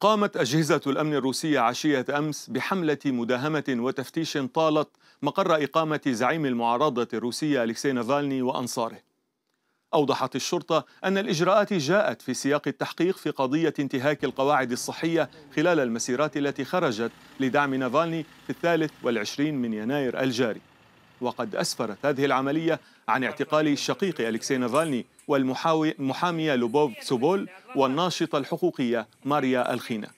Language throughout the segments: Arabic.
قامت أجهزة الأمن الروسية عشية أمس بحملة مداهمة وتفتيش طالت مقر إقامة زعيم المعارضة الروسية أليكسي نافالني وأنصاره أوضحت الشرطة أن الإجراءات جاءت في سياق التحقيق في قضية انتهاك القواعد الصحية خلال المسيرات التي خرجت لدعم نافالني في الثالث والعشرين من يناير الجاري وقد أسفرت هذه العملية عن اعتقال الشقيق أليكسي نافالني والمحامية لوبوف سوبول والناشطة الحقوقية ماريا الخينة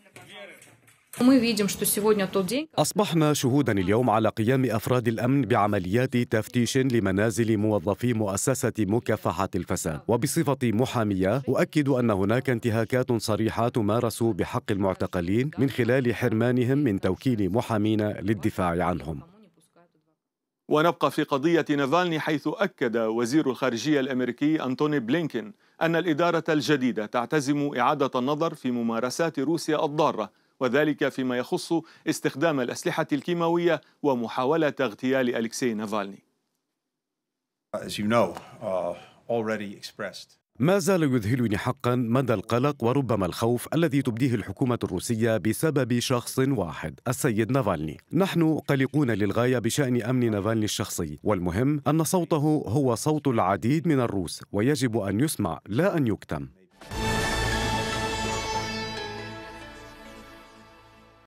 أصبحنا شهودا اليوم على قيام أفراد الأمن بعمليات تفتيش لمنازل موظفي مؤسسة مكافحة الفساد وبصفة محامية أؤكد أن هناك انتهاكات صريحة تمارس بحق المعتقلين من خلال حرمانهم من توكيل محامين للدفاع عنهم ونبقى في قضية نافالني حيث أكد وزير الخارجية الأمريكي أنتوني بلينكين أن الإدارة الجديدة تعتزم إعادة النظر في ممارسات روسيا الضارة وذلك فيما يخص استخدام الأسلحة الكيماوية ومحاولة اغتيال أليكسي نافالني. As you know, uh, already expressed ما زال يذهلني حقا مدى القلق وربما الخوف الذي تبديه الحكومة الروسية بسبب شخص واحد السيد نافالني نحن قلقون للغاية بشأن أمن نافالني الشخصي والمهم أن صوته هو صوت العديد من الروس ويجب أن يسمع لا أن يكتم